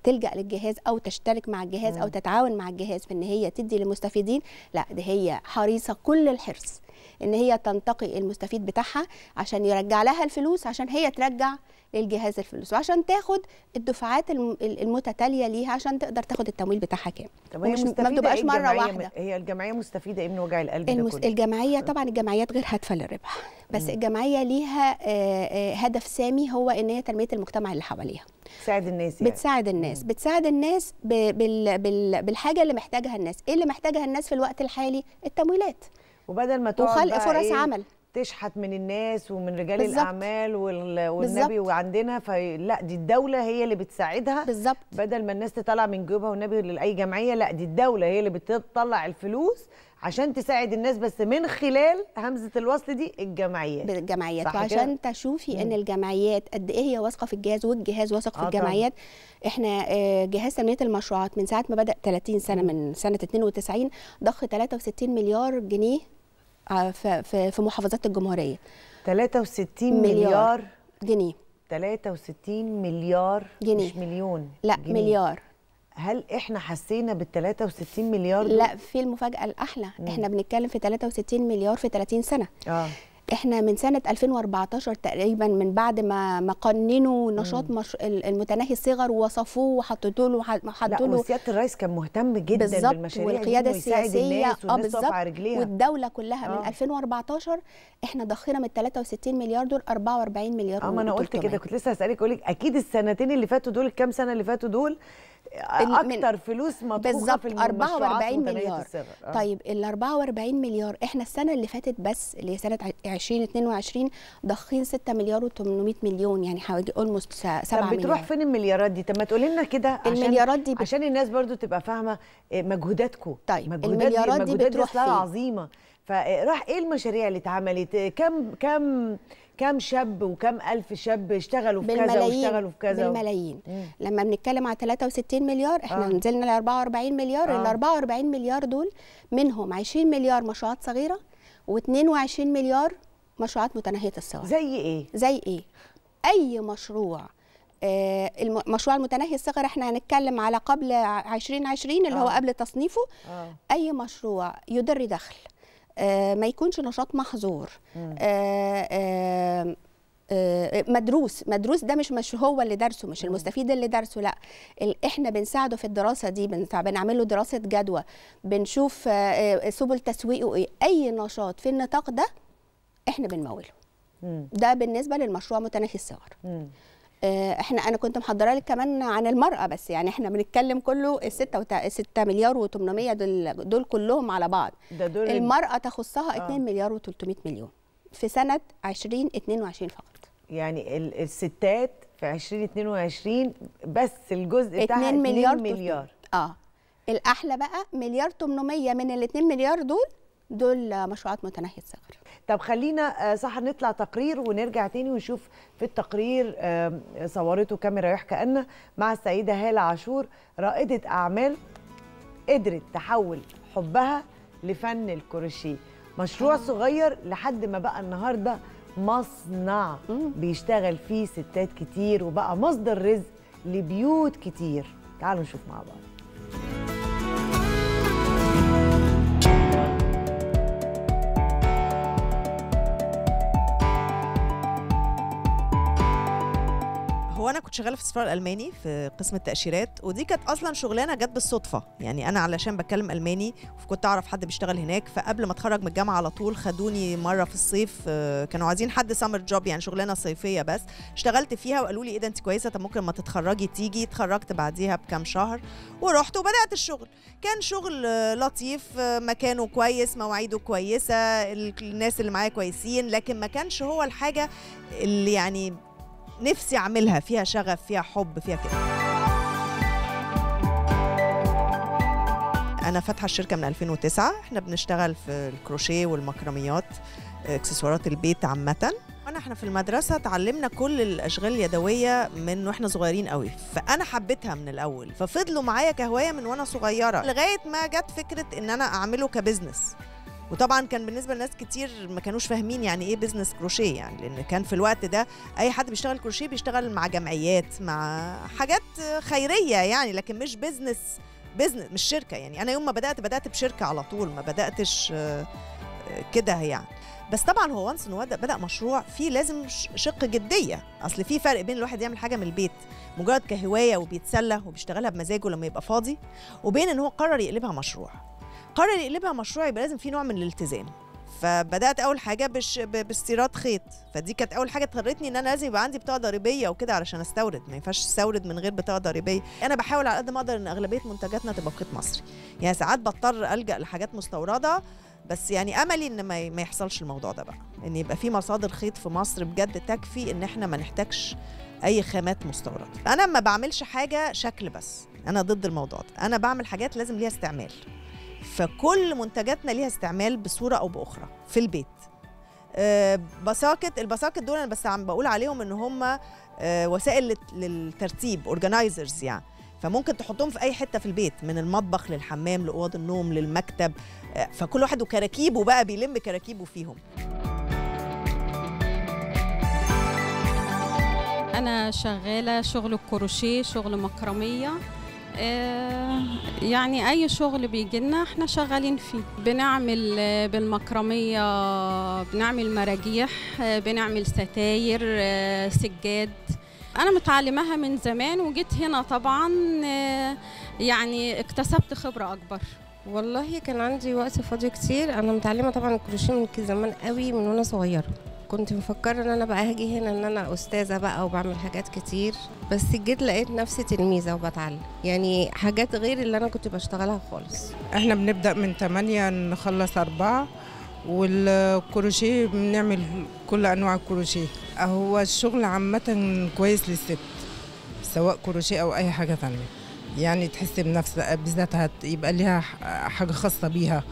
تلجا للجهاز او تشترك مع الجهاز او تتعاون مع الجهاز في ان هي تدي للمستفيدين لا ده هي حريصه كل الحرص ان هي تنتقي المستفيد بتاعها عشان يرجع لها الفلوس عشان هي ترجع للجهاز الفلوس وعشان تاخد الدفعات المتتاليه ليها عشان تقدر تاخد التمويل بتاعها كام طب هي ما بتبقاش إيه مره واحده هي الجمعيه مستفيده ايه من وجع القلب المس... ده كله؟ الجمعيه (laughs) طبعا الجمعيات غير هادفه للربح بس مم. الجمعيه ليها هدف سامي هو ان هي تنميه المجتمع اللي حواليها بتساعد الناس يعني. بتساعد الناس مم. بتساعد الناس ب... بال... بال... بالحاجه اللي محتاجها الناس ايه اللي محتاجها الناس في الوقت الحالي التمويلات وبدل ما تقعد وخلق فرص إيه؟ عمل تشحت من الناس ومن رجال بالزبط. الاعمال وال... والنبي بالزبط. وعندنا فلا دي الدوله هي اللي بتساعدها بالزبط. بدل ما الناس تطلع من جيوبها والنبي لاي جمعيه لا دي الدوله هي اللي بتطلع الفلوس عشان تساعد الناس بس من خلال همزه الوصل دي الجمعيات الجمعيات وعشان كده؟ تشوفي ان الجمعيات قد ايه هي واثقه في الجهاز والجهاز واثق في آه الجمعيات طبعا. احنا آه، جهاز تنميه المشروعات من ساعه ما بدا 30 سنه من سنه 92 ضخ 63 مليار جنيه آه، في محافظات الجمهوريه 63 مليار جنيه 63 مليار جنيه مش مليون لا جنيه. مليار هل احنا حسينا بال 63 مليار دول؟ لا في المفاجاه الاحلى مم. احنا بنتكلم في 63 مليار في 30 سنه اه احنا من سنه 2014 تقريبا من بعد ما ما قننوا نشاط مش... المتناهي الصغر ووصفوه وحطوا له وحطوا له سياده الرئيس كان مهتم جدا بالمشاريع والقياده السياسيه اه بالظبط والدوله كلها آه. من 2014 احنا ضخينا من 63 مليار دول 44 مليار اه ما انا قلت كده كنت لسه هسالك اقول لك اكيد السنتين اللي فاتوا دول الكام سنه اللي فاتوا دول اكتر فلوس مدفوعه في 44 مليار الصغر. آه. طيب ال 44 مليار احنا السنه اللي فاتت بس اللي هي سنه 2022 ضخين 6 مليار و800 مليون يعني حوالي اولموست 7 مليار طب بتروح فين المليارات دي طب ما تقولي لنا كده المليارات دي بت... عشان الناس برضو تبقى فاهمه آه، مجهوداتكم طيب مجهودات المليارات دي, دي بتروح دي فين عظيمه فراح ايه المشاريع اللي اتعملت كم كم كم شاب وكم ألف شاب اشتغلوا في كذا واشتغلوا في كذا بالملايين و... لما بنتكلم على 63 مليار احنا آه. نزلنا ل 44 مليار آه. ال 44 مليار دول منهم 20 مليار مشروعات صغيرة و22 مليار مشروعات متناهية الصغر زي ايه؟ زي ايه؟ أي مشروع آه، المشروع المتناهي الصغر احنا هنتكلم على قبل 2020 اللي هو آه. قبل تصنيفه آه. اي مشروع يدر دخل آه، ما يكونش نشاط محظور آه، آه، مدروس مدروس ده مش مش هو اللي درسه مش المستفيد اللي درسه لا احنا بنساعده في الدراسه دي بنعمل له دراسه جدوى بنشوف سبل تسويقه ايه اي نشاط في النطاق ده احنا بنموله ده بالنسبه للمشروع متناهي الصغر آه، احنا انا كنت محضره لك كمان عن المراه بس يعني احنا بنتكلم كله ال 6 6 مليار و800 دول دول كلهم على بعض ده دول المراه تخصها آه. 2 مليار و300 مليون في سنه 2022 فقط يعني الستات في 2022 بس الجزء بتاع 2 مليار, 2 مليار. اه الاحلى بقى مليار 800 من ال 2 مليار دول دول مشروعات متناهيه الصغر طب خلينا آه، صح نطلع تقرير ونرجع تاني ونشوف في التقرير صورته كاميرا يحكى مع السيده هاله عاشور رائده اعمال قدرت تحول حبها لفن الكروشيه مشروع صغير لحد ما بقى النهارده مصنع بيشتغل فيه ستات كتير وبقى مصدر رزق لبيوت كتير تعالوا نشوف مع بعض وانا كنت شغاله في السفاره الالماني في قسم التاشيرات ودي كانت اصلا شغلانه جت بالصدفه يعني انا علشان بتكلم الماني وكنت اعرف حد بيشتغل هناك فقبل ما اتخرج من الجامعه على طول خدوني مره في الصيف آه، كانوا عايزين حد سامر جوب يعني شغلانه صيفيه بس اشتغلت فيها وقالوا لي ايه ده انت كويسه طب ممكن ما تتخرجي تيجي اتخرجت بعديها بكام شهر ورحت وبدات الشغل كان شغل آه، لطيف آه، مكانه كويس مواعيده كويسه الناس اللي معايا كويسين لكن ما كانش هو الحاجه اللي يعني نفسي اعملها فيها شغف فيها حب فيها كده انا فاتحه الشركه من 2009 احنا بنشتغل في الكروشيه والمكرميات اكسسوارات البيت عامه وانا احنا في المدرسه اتعلمنا كل الاشغال اليدويه من واحنا صغيرين قوي فانا حبيتها من الاول ففضلوا معايا كهوايه من وانا صغيره لغايه ما جت فكره ان انا اعمله كبزنس وطبعا كان بالنسبه لناس كتير ما كانوش فاهمين يعني ايه بزنس كروشيه يعني لان كان في الوقت ده اي حد بيشتغل كروشيه بيشتغل مع جمعيات مع حاجات خيريه يعني لكن مش بزنس بزنس مش شركه يعني انا يوم ما بدات بدات بشركه على طول ما بداتش آه، كده يعني بس طبعا هو وانس ان بدا مشروع فيه لازم شق جديه اصل في فرق بين الواحد يعمل حاجه من البيت مجرد كهوايه وبيتسلى وبيشتغلها بمزاجه لما يبقى فاضي وبين ان هو قرر يقلبها مشروع قرر يقلبها مشروع يبقى لازم في نوع من الالتزام فبدات اول حاجه بش باستيراد خيط فدي كانت اول حاجه اضطرتني ان انا لازم يبقى عندي بطاقه ضريبيه وكده علشان استورد ما ينفعش استورد من غير بطاقه ضريبيه انا بحاول على قد ما اقدر ان اغلبيه منتجاتنا تبقى بخيط مصري يعني ساعات بضطر الجا لحاجات مستورده بس يعني املي ان ما يحصلش الموضوع ده بقى ان يبقى في مصادر خيط في مصر بجد تكفي ان احنا ما نحتاجش اي خامات مستورده انا ما بعملش حاجه شكل بس انا ضد الموضوع ده انا بعمل حاجات لازم ليها استعمال فكل منتجاتنا ليها استعمال بصوره او باخرى في البيت آه، بساكت البساكت دول انا بس عم بقول عليهم ان هم آه، وسائل للترتيب اورجنايزرز يعني فممكن تحطهم في اي حته في البيت من المطبخ للحمام لاوض النوم للمكتب آه، فكل واحد وكراكيبه بقى بيلم كراكيبه فيهم انا شغاله شغل الكروشيه شغل مكرميه آه، يعني اي شغل بيجي لنا احنا شغالين فيه بنعمل آه، بالمكرميه بنعمل مراجيح آه، بنعمل ستاير سجاد انا متعلمها من زمان وجيت هنا طبعا يعني اكتسبت خبره اكبر والله كان عندي وقت فاضي كتير انا متعلمه طبعا الكروشيه من زمان قوي من وانا صغيره كنت مفكره ان انا بقى هاجي هنا ان انا استاذه بقى وبعمل حاجات كتير بس جيت لقيت نفسي تلميذه وبتعلم يعني حاجات غير اللي انا كنت بشتغلها خالص احنا بنبدا من 8 نخلص 4 والكروشيه بنعمل كل انواع الكروشيه هو الشغل عامه كويس للست سواء كروشيه او اي حاجه ثانيه يعني تحس بنفسها بذاتها يبقى ليها حاجه خاصه بيها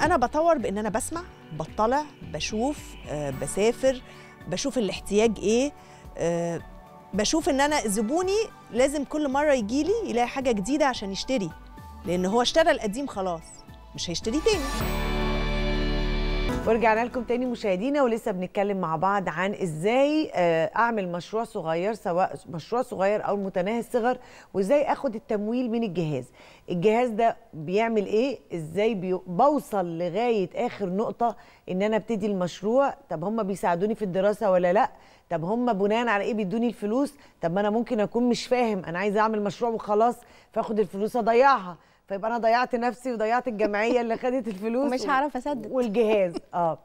انا بطور بان انا بسمع بطلع بشوف آه، بسافر بشوف الاحتياج ايه آه، بشوف ان انا زبوني لازم كل مره يجي لي يلاقي حاجه جديده عشان يشتري لان هو اشترى القديم خلاص مش هيشتري تاني ورجعنا لكم تاني مشاهدينا ولسه بنتكلم مع بعض عن ازاي آه، اعمل مشروع صغير سواء مشروع صغير او متناهي الصغر وازاي اخد التمويل من الجهاز الجهاز ده بيعمل ايه ازاي بوصل لغايه اخر نقطه ان انا ابتدي المشروع طب هم بيساعدوني في الدراسه ولا لا طب هم بناء على ايه بيدوني الفلوس طب ما انا ممكن اكون مش فاهم انا عايزه اعمل مشروع وخلاص فاخد الفلوس اضيعها فيبقى انا ضيعت نفسي وضيعت الجمعيه اللي خدت الفلوس ومش هعرف اصدق والجهاز (laughs) اه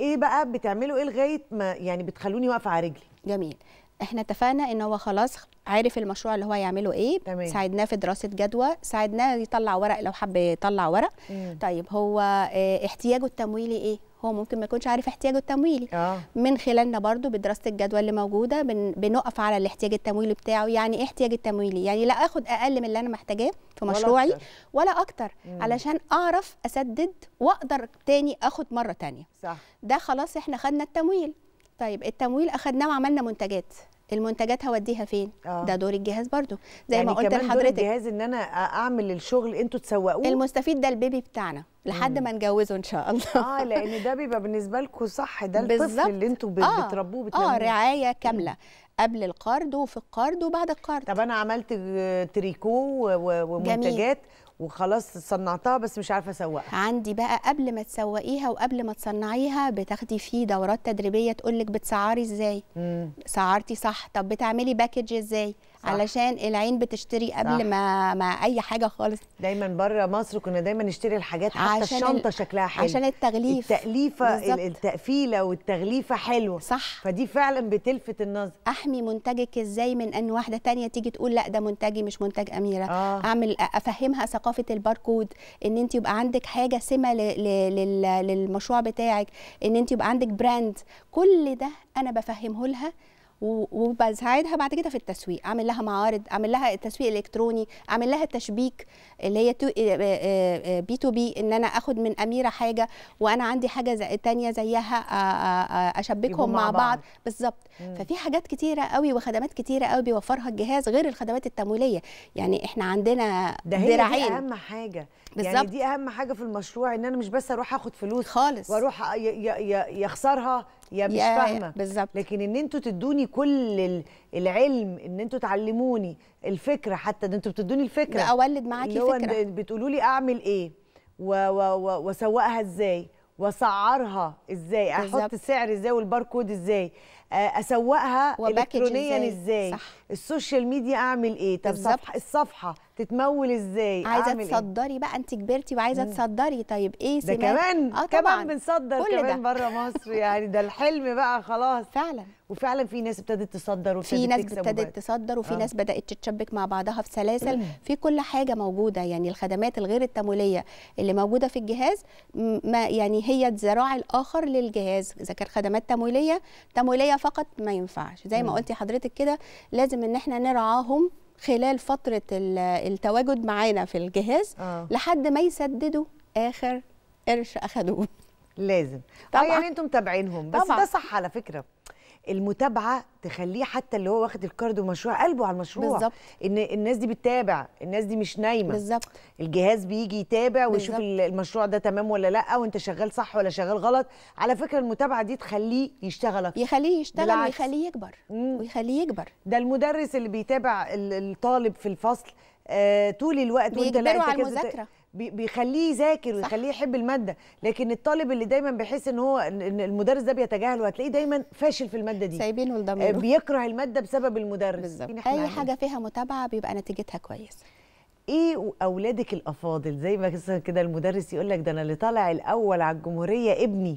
ايه بقى بتعملوا ايه لغايه ما يعني بتخلوني واقفه على رجلي جميل احنا اتفقنا ان هو خلاص عارف المشروع اللي هو يعمله ايه تمام. ساعدناه في دراسه جدوى ساعدناه يطلع ورق لو حب يطلع ورق مم. طيب هو آه، احتياجه التمويلي ايه هو ممكن ما يكونش عارف احتياجه التمويلي آه. من خلالنا برضو بدراسه الجدوى اللي موجوده بن... بنقف على الاحتياج التمويلي بتاعه يعني ايه احتياج التمويلي يعني لا اخد اقل من اللي انا محتاجاه في مشروعي أكتر. ولا اكتر علشان اعرف اسدد واقدر تاني اخد مره تانية صح ده خلاص احنا خدنا التمويل طيب التمويل اخذناه وعملنا منتجات المنتجات هوديها فين آه. ده دور الجهاز برضو زي يعني ما قلت كمان لحضرتك دور الجهاز ان انا اعمل الشغل انتوا تسوقوه المستفيد ده البيبي بتاعنا لحد ما نجوزه ان شاء الله (laughs) اه لان ده بيبقى بالنسبه لكم صح ده الطفل اللي انتوا آه. بتربوه بتنموه اه رعايه كامله قبل القرض وفي القرض وبعد القرض طب انا عملت تريكو ومنتجات جميل. وخلاص صنعتها بس مش عارفه اسوقها عندي بقى قبل ما تسوقيها وقبل ما تصنعيها بتاخدي فيه دورات تدريبيه تقول لك بتسعري ازاي سعرتي صح طب بتعملي باكج ازاي صح. علشان العين بتشتري قبل ما ما اي حاجه خالص دايما بره مصر كنا دايما نشتري الحاجات حتى عشان الشنطه شكلها حلو عشان التغليف التأليفه بالزبط. التقفيله والتغليفه حلوه صح فدي فعلا بتلفت النظر احمي منتجك ازاي من ان واحده تانية تيجي تقول لا ده منتجي مش منتج اميره آه. اعمل افهمها ثقافه الباركود ان انت يبقى عندك حاجه سمه للمشروع بتاعك ان انت يبقى عندك براند كل ده انا بفهمه لها وبساعدها بعد كده في التسويق اعمل لها معارض اعمل لها التسويق الالكتروني اعمل لها تشبيك اللي هي آه، آه، آه، بي تو بي ان انا اخد من اميره حاجه وانا عندي حاجه زي تانية زيها اشبكهم مع, مع بعض, بعض. بالظبط ففي حاجات كتيره قوي وخدمات كتيره قوي بيوفرها الجهاز غير الخدمات التمويليه يعني احنا عندنا ده هي دراعين اهم حاجه بالزبط. يعني دي اهم حاجه في المشروع ان انا مش بس اروح اخد فلوس خالص واروح يا اخسرها يا مش فاهمه بالظبط لكن ان انتوا تدوني كل العلم ان انتوا تعلموني الفكره حتى ان انتوا بتدوني الفكره اولد معاكي فكره بتقولوا لي اعمل ايه واسوقها ازاي واسعرها ازاي احط السعر ازاي والباركود ازاي آه، اسوقها الكترونيا ازاي صح. السوشيال ميديا اعمل ايه طب صفحه الصفحه تتمول ازاي عايزه إيه؟ تصدري إيه؟ بقى انت كبرتي وعايزه تصدري طيب ايه ده كمان آه طبعا. كمان بنصدر كمان بره مصر (laughs) يعني ده الحلم بقى خلاص فعلا وفعلا في ناس ابتدت تصدر وفي ناس ابتدت تصدر وفي آه. ناس بدات تتشبك مع بعضها في سلاسل في كل حاجه موجوده يعني الخدمات الغير التمويليه اللي موجوده في الجهاز ما يعني هي الذراع الاخر للجهاز اذا كانت خدمات تمويليه تمويليه فقط ما ينفعش زي ما قلتي حضرتك كده لازم ان احنا نرعاهم خلال فتره التواجد معانا في الجهاز أوه. لحد ما يسددوا اخر قرش اخدوه لازم آه، طبعا يعني انتم متابعينهم بس طبعًا. ده صح على فكره المتابعه تخليه حتى اللي هو واخد الكارد ومشروع قلبه على المشروع بالظبط ان الناس دي بتتابع الناس دي مش نايمه بالظبط الجهاز بيجي يتابع ويشوف بالزبط. المشروع ده تمام ولا لا وانت شغال صح ولا شغال غلط على فكره المتابعه دي تخليه يشتغل اكتر يخليه يشتغل بالعكس. ويخليه يكبر مم. ويخليه يكبر ده المدرس اللي بيتابع الطالب في الفصل آه طول الوقت وانت لا على المذاكره بيخليه يذاكر ويخليه يحب الماده لكن الطالب اللي دايما بيحس ان هو المدرس ده بيتجاهله هتلاقيه دايما فاشل في الماده دي سايبينه لضميره آه، بيكره الماده بسبب المدرس بالظبط اي حاجه فيها متابعه بيبقى نتيجتها كويسه ايه اولادك الافاضل زي ما كده المدرس يقول لك ده انا اللي طالع الاول على الجمهوريه ابني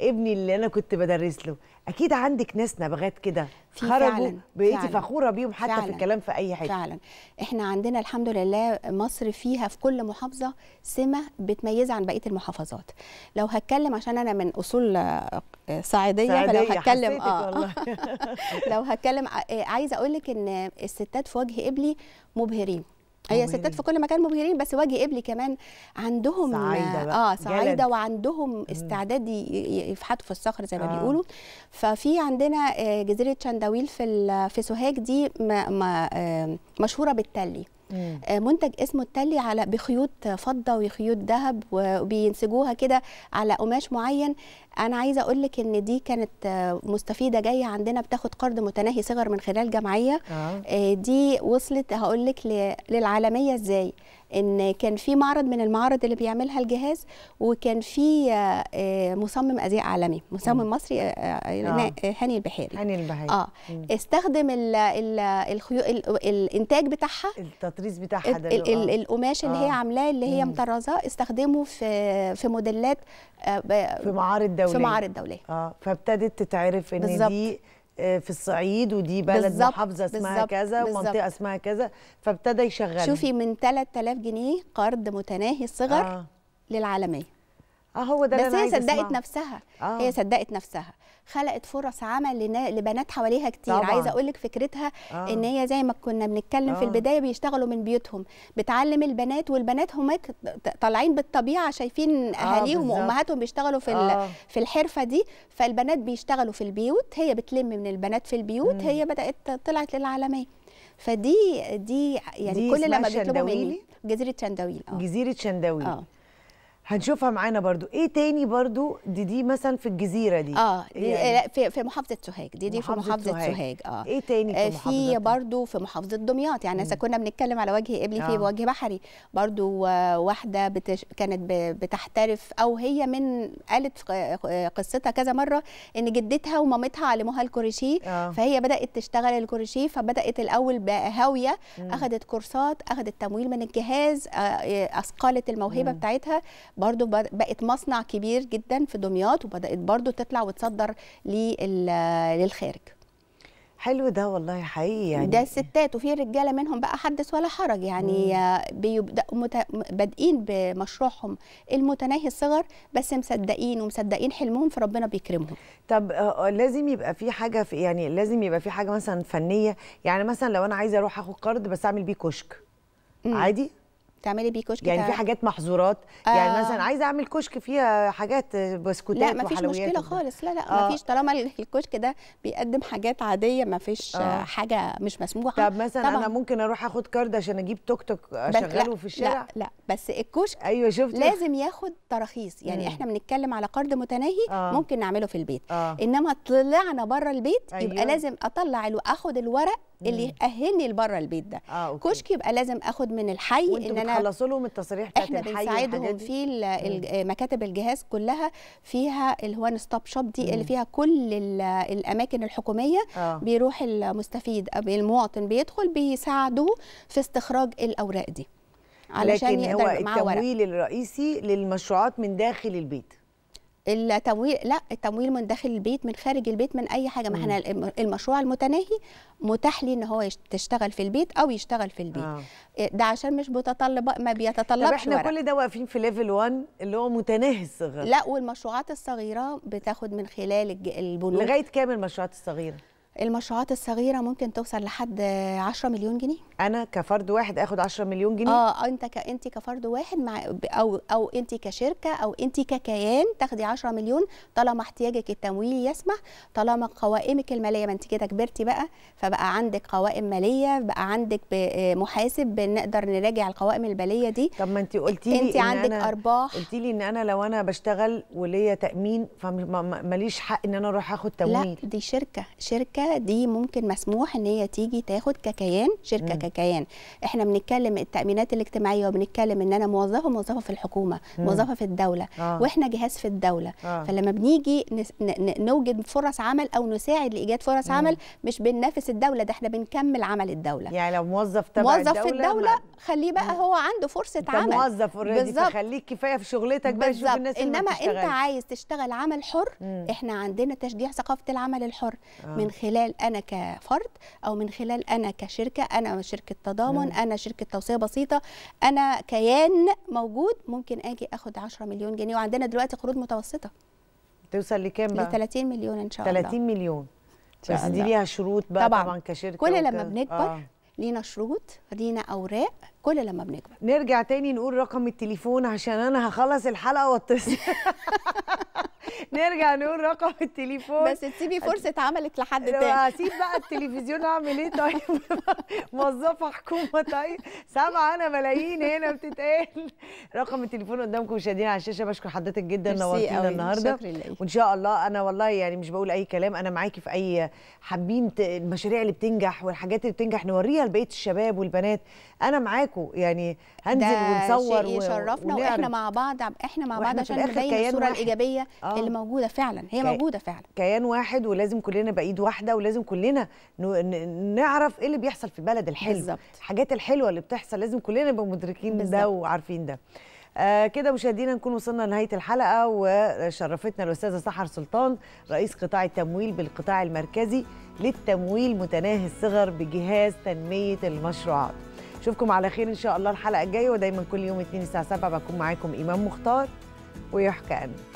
ابني اللي انا كنت بدرس له اكيد عندك ناس نبغات كده خرجوا بقيتي فخوره بيهم حتى فعلا في الكلام في اي حته فعلا احنا عندنا الحمد لله مصر فيها في كل محافظه سمه بتميزها عن بقيه المحافظات لو هتكلم عشان انا من اصول آه، صعيديه فلو آه، (laughs) هتكلم اه لو هتكلم عايزه اقول لك ان الستات في وجه ابلي مبهرين هي ستات في كل مكان مبهرين بس واجي قبلي كمان عندهم سعيده بقى. اه سعيده جلد. وعندهم استعداد يفحتوا في الصخر زي ما آه. بيقولوا ففي عندنا آه، جزيره شنداويل في في سوهاج دي ما ما آه، مشهوره بالتلي مم. آه، منتج اسمه التلي على بخيوط فضه وخيوط ذهب وبينسجوها كده على قماش معين انا عايزه اقول لك ان دي كانت مستفيده جايه عندنا بتاخد قرض متناهي صغر من خلال جمعيه آه. آه، دي وصلت هقول لك للعالميه ازاي ان كان في معرض من المعارض اللي بيعملها الجهاز وكان في آه، مصمم ازياء عالمي مصمم م. مصري آه،, آه. هاني البحيري هاني البحيري اه م. استخدم ال ال الخيو الـ الانتاج بتاعها التطريز بتاعها ده القماش اللي آه. هي عاملاه اللي هي مطرزاه استخدمه في في موديلات في معارض دوليه الدوليه في معارض دوليه اه فابتدت تتعرف ان بالزبط. دي آه، في الصعيد ودي بلد بالزبط. محافظه اسمها بالزبط. كذا ومنطقه اسمها كذا فابتدى يشغلها شوفي من 3000 جنيه قرض متناهي الصغر آه. للعالميه اه هو ده بس هي صدقت نفسها آه. هي صدقت نفسها خلقت فرص عمل لبنات حواليها كتير طبعا. عايزه اقول لك فكرتها آه. ان هي زي ما كنا بنتكلم آه. في البدايه بيشتغلوا من بيوتهم بتعلم البنات والبنات هم طالعين بالطبيعه شايفين آه، اهاليهم آه وامهاتهم بيشتغلوا في آه. في الحرفه دي فالبنات بيشتغلوا في البيوت هي بتلم من البنات في البيوت م. هي بدات طلعت للعالميه فدي دي يعني دي كل لما بيطلبوا مني جزيره شندويل اه جزيره شندويل اه هنشوفها معانا برضو ايه تاني برضو دي دي مثلا في الجزيره دي اه يعني في في محافظه سوهاج دي دي محافظة في محافظه سوهاج. اه ايه تاني في محافظه في برضو في محافظه دمياط يعني اذا كنا بنتكلم على وجه قبلي آه. في وجه بحري برضو واحده بتش... كانت بتحترف او هي من قالت قصتها كذا مره ان جدتها ومامتها علموها الكروشيه آه. فهي بدات تشتغل الكروشيه فبدات الاول بهاويه اخذت كورسات اخذت تمويل من الجهاز آه، آه، اثقلت الموهبه بتاعتها برضو بقت مصنع كبير جدا في دمياط وبدات برضو تطلع وتصدر للخارج حلو ده والله حقيقي يعني ده الستات وفي رجاله منهم بقى حدث ولا حرج يعني بيبداوا بادئين بمشروعهم المتناهي الصغر بس مصدقين ومصدقين حلمهم فربنا بيكرمهم طب آه، آه، لازم يبقى في حاجه في يعني لازم يبقى في حاجه مثلا فنيه يعني مثلا لو انا عايزه اروح اخد قرض بس اعمل بيه كشك عادي تعملي بيه كشك يعني في حاجات محظورات يعني آه يعني مثلا عايزه اعمل كشك فيها حاجات بسكوتات لا مفيش مشكله ده. خالص لا لا آه مفيش طالما الكشك ده بيقدم حاجات عاديه مفيش آه حاجه مش مسموحه طب مثلا طبعا. انا ممكن اروح اخد كارد عشان اجيب توك توك اشغله في الشارع لا لا بس الكشك ايوه شفت لازم ياخد تراخيص يعني احنا بنتكلم على قرض متناهي آه ممكن نعمله في البيت آه انما طلعنا بره البيت أيوة. يبقى لازم اطلع اخد الورق اللي يأهلني لبره البيت ده آه، كشك يبقى لازم اخد من الحي ان انا خلصوا لهم التصاريح بتاعت الحي احنا بنساعدهم في مكاتب الجهاز كلها فيها الوان ستوب شوب دي مم. اللي فيها كل الاماكن الحكوميه آه. بيروح المستفيد المواطن بيدخل بيساعده في استخراج الاوراق دي علشان لكن هو التمويل الرئيسي للمشروعات من داخل البيت التمويل لا التمويل من داخل البيت من خارج البيت من اي حاجه ما احنا المشروع المتناهي متاح لي ان هو تشتغل في البيت او يشتغل في البيت آه. إيه، ده عشان مش متطلب ما بيتطلبش طب احنا ورق. كل ده واقفين في ليفل 1 اللي هو متناهي الصغر لا والمشروعات الصغيره بتاخد من خلال البنوك لغايه كام المشروعات الصغيره المشروعات الصغيره ممكن توصل لحد 10 مليون جنيه انا كفرد واحد اخد 10 مليون جنيه آه،, اه انت ك... انت كفرد واحد مع او او انت كشركه او انت ككيان تاخدي 10 مليون طالما احتياجك التمويلي يسمح طالما قوائمك الماليه ما انت كده كبرتي بقى فبقى عندك قوائم ماليه بقى عندك آه، محاسب بنقدر نراجع القوائم الباليه دي طب ما انت قلتي لي انت إن عندك أنا... ارباح قلتي لي ان انا لو انا بشتغل وليا تامين فماليش حق ان انا اروح اخد تمويل لا دي شركه شركه دي ممكن مسموح ان هي تيجي تاخد ككيان شركه مم. ككيان احنا بنتكلم التامينات الاجتماعيه وبنتكلم ان انا موظفه موظفه في الحكومه مم. موظفه في الدوله آه. واحنا جهاز في الدوله آه. فلما بنيجي نوجد فرص عمل او نساعد لايجاد فرص مم. عمل مش بننافس الدوله ده احنا بنكمل عمل الدوله يعني لو موظف تبع موظف الدوله موظف في الدوله ما... خليه بقى هو عنده فرصه عمل موظف اوريدي فخليك كفايه في شغلتك بقى شوف الناس انما انت عايز تشتغل عمل حر مم. احنا عندنا تشجيع ثقافه العمل الحر آه. من خلال خلال انا كفرد او من خلال انا كشركه انا شركه تضامن مم. انا شركه توصيه بسيطه انا كيان موجود ممكن اجي اخد 10 مليون جنيه وعندنا دلوقتي قروض متوسطه توصل لكام بقى؟ ل 30 مليون ان شاء 30 الله 30 مليون بس دي ليها شروط بقى طبعا, طبعا كشركه كل لما بنكبر آه. لينا شروط لينا اوراق كل لما بنكبر نرجع تاني نقول رقم التليفون عشان انا هخلص الحلقه واتصل (laughs) نرجع نقول رقم التليفون بس تسيبي فرصه عملك لحد تاني هسيب بقى التلفزيون اعمل ايه طيب (laughs) موظفه حكومه طيب سبعه انا ملايين هنا بتتقال رقم التليفون قدامكم مشاهدين على الشاشه بشكر حضرتك جدا نورتينا النهارده وان شاء الله انا والله يعني مش بقول اي كلام انا معاكي في اي حابين المشاريع اللي بتنجح والحاجات اللي بتنجح نوريها لبقيه الشباب والبنات انا معاكم يعني هنزل ونصور شيء يشرفنا و... واحنا مع بعض احنا مع بعض عشان نبين الصوره الايجابيه آه. آه. اللي موجوده فعلا هي كي... موجوده فعلا كيان واحد ولازم كلنا بايد واحده ولازم كلنا ن... نعرف ايه اللي بيحصل في البلد الحلو بالزبط. الحاجات الحلوه اللي بتحصل لازم كلنا نبقى مدركين بالزبط. ده وعارفين ده آه كده مشاهدينا نكون وصلنا لنهايه الحلقه وشرفتنا الاستاذه سحر سلطان رئيس قطاع التمويل بالقطاع المركزي للتمويل متناهي الصغر بجهاز تنميه المشروعات اشوفكم على خير ان شاء الله الحلقه الجايه ودايما كل يوم اثنين الساعه 7 بكون معاكم امام مختار ويحكى أنا.